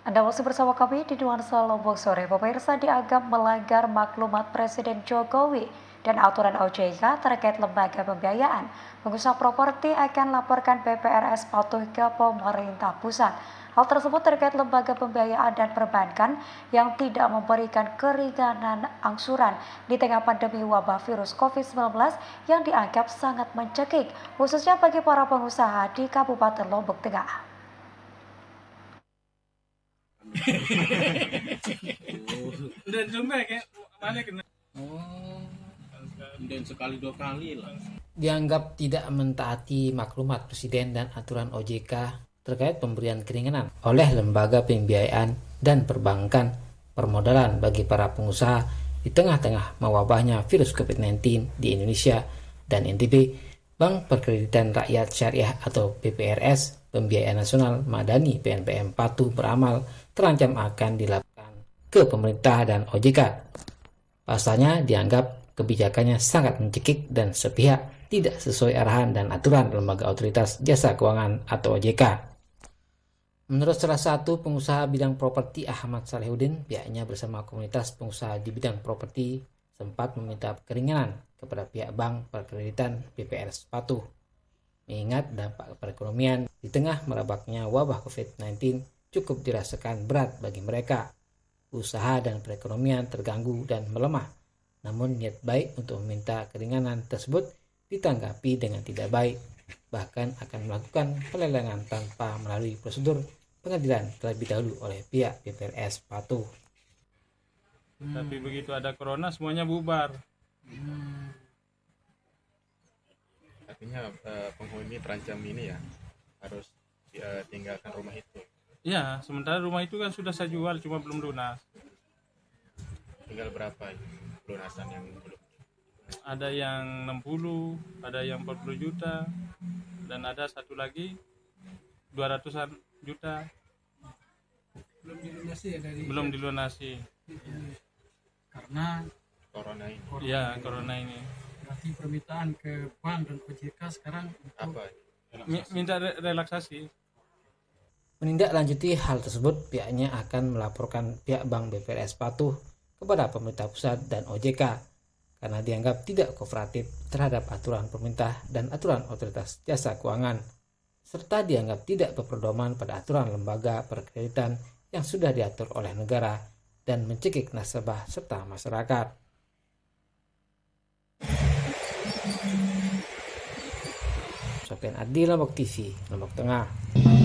Anda masih bersama kami di Nuansa Lombok Sore. Pemirsa dianggap melanggar maklumat Presiden Jokowi dan aturan OJK terkait lembaga pembiayaan. Pengusaha properti akan laporkan PPRS patuh ke pemerintah pusat. Hal tersebut terkait lembaga pembiayaan dan perbankan yang tidak memberikan keringanan angsuran di tengah pandemi wabah virus COVID-19 yang dianggap sangat mencekik, khususnya bagi para pengusaha di Kabupaten Lombok Tengah udah cuma ya mana kena oh dan sekali dua kali lah dianggap tidak mentaati maklumat presiden dan aturan OJK terkait pemberian keringanan oleh lembaga pembiayaan dan perbankan permodalan bagi para pengusaha di tengah-tengah mewabahnya virus COVID-19 di Indonesia dan NTB Bank Perkreditan Rakyat Syariah atau BPRS, Pembiayaan Nasional Madani PNPM patuh beramal terancam akan dilaporkan ke pemerintah dan OJK. Pasalnya dianggap kebijakannya sangat mencekik dan sepihak tidak sesuai arahan dan aturan lembaga otoritas jasa keuangan atau OJK. Menurut salah satu pengusaha bidang properti Ahmad Salehuddin, pihaknya bersama komunitas pengusaha di bidang properti sempat meminta keringanan kepada pihak bank perkreditan BPR Sepatu. Mengingat dampak perekonomian di tengah merebaknya wabah COVID-19 cukup dirasakan berat bagi mereka. Usaha dan perekonomian terganggu dan melemah. Namun niat baik untuk meminta keringanan tersebut ditanggapi dengan tidak baik, bahkan akan melakukan pelelangan tanpa melalui prosedur pengadilan terlebih dahulu oleh pihak BPRS Patuh hmm. tapi begitu ada corona semuanya bubar hmm. artinya uh, penghuni terancam ini ya harus uh, tinggalkan rumah itu ya sementara rumah itu kan sudah saya jual cuma belum lunas tinggal berapa lunasan yang belum ada yang 60 ada yang 40 juta dan ada satu lagi 200-an juta belum dilunasi ya dari belum ya? dilunasi iya karena corona ini. Corona ya, ini. corona ini. Berarti permintaan ke bank dan OJK sekarang apa? Relaksasi. Minta re relaksasi. Menindaklanjuti hal tersebut, pihaknya akan melaporkan pihak Bank BPRS Patuh kepada pemerintah pusat dan OJK karena dianggap tidak kooperatif terhadap aturan pemerintah dan aturan otoritas jasa keuangan serta dianggap tidak berpedoman pada aturan lembaga perkreditan yang sudah diatur oleh negara dan mencekik nasabah serta masyarakat. Sopian Adi Lombok TV, Lombok Tengah.